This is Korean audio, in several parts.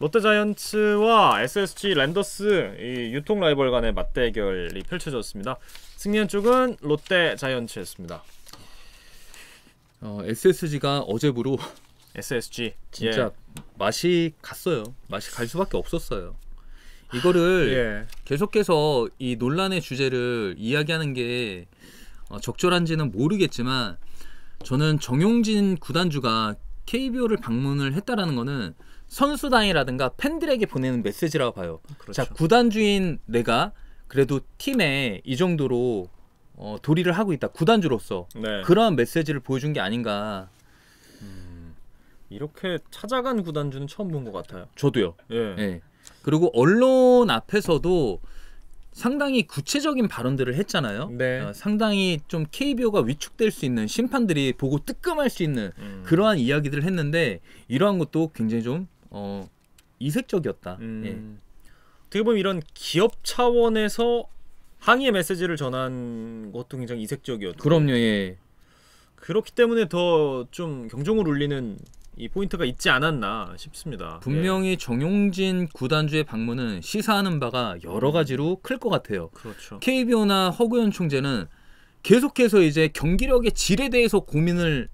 롯데자이언츠와 SSG 랜더스 이 유통 라이벌 간의 맞대결이 펼쳐졌습니다. 승리한 쪽은 롯데자이언츠였습니다. 어, SSG가 어제부로 SSG 예. 진짜 예. 맛이 갔어요. 맛이 갈 수밖에 없었어요. 이거를 아, 예. 계속해서 이 논란의 주제를 이야기하는 게 어, 적절한지는 모르겠지만 저는 정용진 구단주가 KBO를 방문을 했다라는 거는 선수단이라든가 팬들에게 보내는 메시지라고 봐요. 그렇죠. 자 구단주인 내가 그래도 팀에 이 정도로 어, 도리를 하고 있다 구단주로서 네. 그러한 메시지를 보여준 게 아닌가. 음, 이렇게 찾아간 구단주는 처음 본 것 같아요. 저도요. 예. 예. 그리고 언론 앞에서도 상당히 구체적인 발언들을 했잖아요. 네. 어, 상당히 좀 KBO가 위축될 수 있는 심판들이 보고 뜨끔할 수 있는 음. 그러한 이야기들을 했는데 이러한 것도 굉장히 좀 어, 이색적이었다. 음. 예. 어떻게 보면 이런 기업 차원에서 항의의 메시지를 전한 것도 굉장히 이색적이었죠. 그럼요. 예. 그렇기 때문에 더 좀 경종을 울리는 이 포인트가 있지 않았나 싶습니다. 분명히 예. 정용진 구단주의 방문은 시사하는 바가 여러 음. 가지로 클 것 같아요. 그렇죠. KBO나 허구현 총재는 계속해서 이제 경기력의 질에 대해서 고민을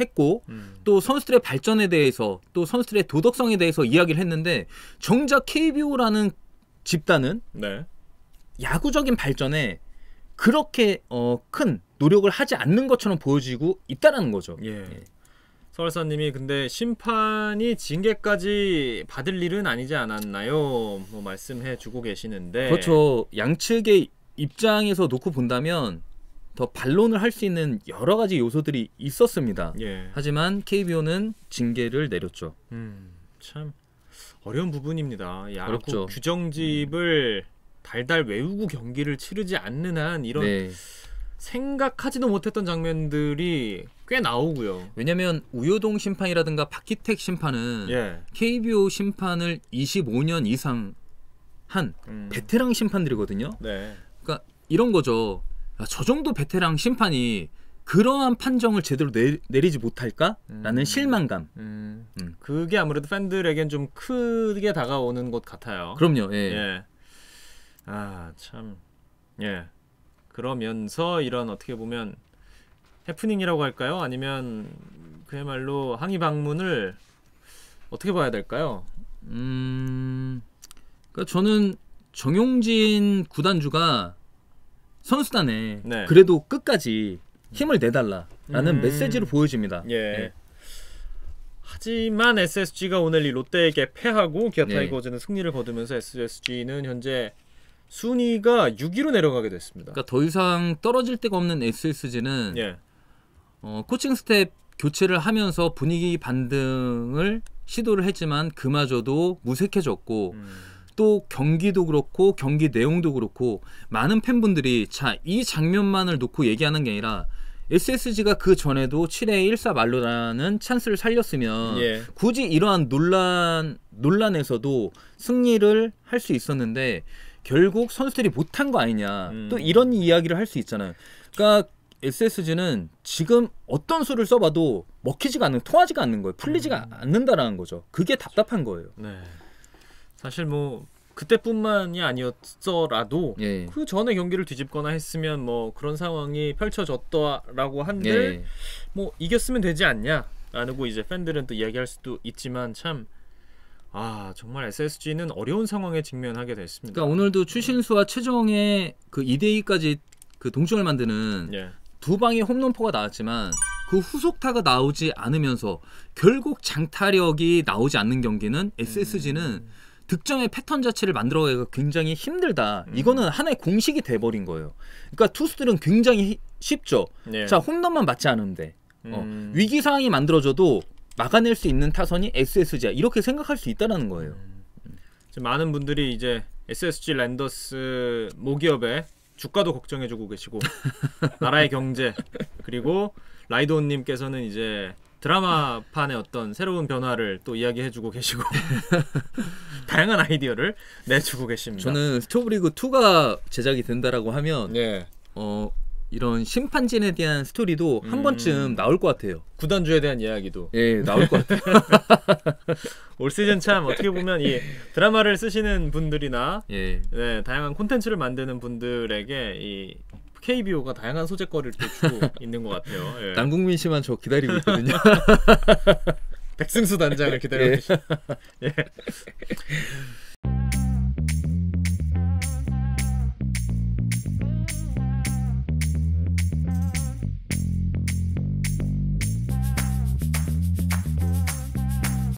했고 음. 또 선수들의 발전에 대해서 또 선수들의 도덕성에 대해서 이야기를 했는데 정작 KBO라는 집단은 네. 야구적인 발전에 그렇게 어, 큰 노력을 하지 않는 것처럼 보여지고 있다라는 거죠. 예. 예. 서울사님이 근데 심판이 징계까지 받을 일은 아니지 않았나요? 뭐 말씀해 주고 계시는데 그렇죠. 양측의 입장에서 놓고 본다면 더 반론을 할 수 있는 여러 가지 요소들이 있었습니다. 예. 하지만 KBO는 징계를 내렸죠. 음, 참 어려운 부분입니다. 야구 어 규정집을 달달 외우고 경기를 치르지 않는 한 이런 네. 생각하지도 못했던 장면들이 꽤 나오고요. 왜냐하면 우효동 심판이라든가 박기택 심판은 예. KBO 심판을 25년 이상 한 음. 베테랑 심판들이거든요. 네. 그러니까 이런 거죠. 아, 저 정도 베테랑 심판이 그러한 판정을 제대로 내리, 지 못할까라는 음. 실망감. 음. 음. 그게 아무래도 팬들에겐 좀 크게 다가오는 것 같아요. 그럼요. 예. 예. 아 참. 예. 그러면서 이런 어떻게 보면 해프닝이라고 할까요? 아니면 그야말로 항의 방문을 어떻게 봐야 될까요? 음. 그러니까 저는 정용진 구단주가 선수단에 네. 그래도 끝까지 힘을 내달라라는 음. 메시지로 보여집니다. 예. 예. 하지만 SSG가 오늘 이 롯데에게 패하고 기아 네. 타이거즈는 예. 승리를 거두면서 SSG는 현재 순위가 6위로 내려가게 됐습니다. 그러니까 더 이상 떨어질 데가 없는 SSG는 예. 어, 코칭 스텝 교체를 하면서 분위기 반등을 시도를 했지만 그마저도 무색해졌고 음. 또 경기도 그렇고 경기 내용도 그렇고 많은 팬분들이 자 이 장면만을 놓고 얘기하는 게 아니라 SSG가 그 전에도 7회 1사 말로라는 찬스를 살렸으면 예. 굳이 이러한 논란 논란에서도 승리를 할 수 있었는데 결국 선수들이 못한 거 아니냐 음. 또 이런 이야기를 할 수 있잖아요. 그러니까 SSG는 지금 어떤 수를 써봐도 먹히지가 않는 통하지가 않는 거예요. 풀리지가 음. 않는다라는 거죠. 그게 답답한 거예요. 네. 사실 뭐 그때뿐만이 아니었더라도 예, 예. 그 전에 경기를 뒤집거나 했으면 뭐 그런 상황이 펼쳐졌더라고 한들 예. 예. 뭐 이겼으면 되지 않냐 라고 이제 팬들은 또 얘기할 수도 있지만 참 아 정말 SSG는 어려운 상황에 직면하게 됐습니다. 그러니까 오늘도 추신수와 최정의 그 2대 2까지 그 동점을 만드는 예. 두 방의 홈런포가 나왔지만 그 후속타가 나오지 않으면서 결국 장타력이 나오지 않는 경기는 SSG는 음. 득점의 패턴 자체를 만들어가기가 굉장히 힘들다. 음. 이거는 하나의 공식이 돼버린 거예요. 그러니까 투수들은 굉장히 쉽죠. 네. 자 홈런만 맞지 않은데 어, 음. 어, 위기 상황이 만들어져도 막아낼 수 있는 타선이 SSG야 이렇게 생각할 수 있다라는 거예요. 음. 많은 분들이 이제 SSG 랜더스 모기업의 주가도 걱정해주고 계시고 나라의 경제 그리고 라이더님께서는 이제 드라마판의 어떤 새로운 변화를 또 이야기해주고 계시고 다양한 아이디어를 내주고 계십니다. 저는 스토브리그 2가 제작이 된다라고 하면 예. 어, 이런 심판진에 대한 스토리도 음. 한 번쯤 나올 것 같아요. 구단주에 대한 이야기도 예 나올 것 같아요. 올 시즌 참 어떻게 보면 이 드라마를 쓰시는 분들이나 예. 네, 다양한 콘텐츠를 만드는 분들에게 이 KBO가 다양한 소재거리를 또 주고 있는 것 같아요. 예. 남국민 씨만 저 기다리고 있거든요. 백승수 단장을 기다리고 계시 예.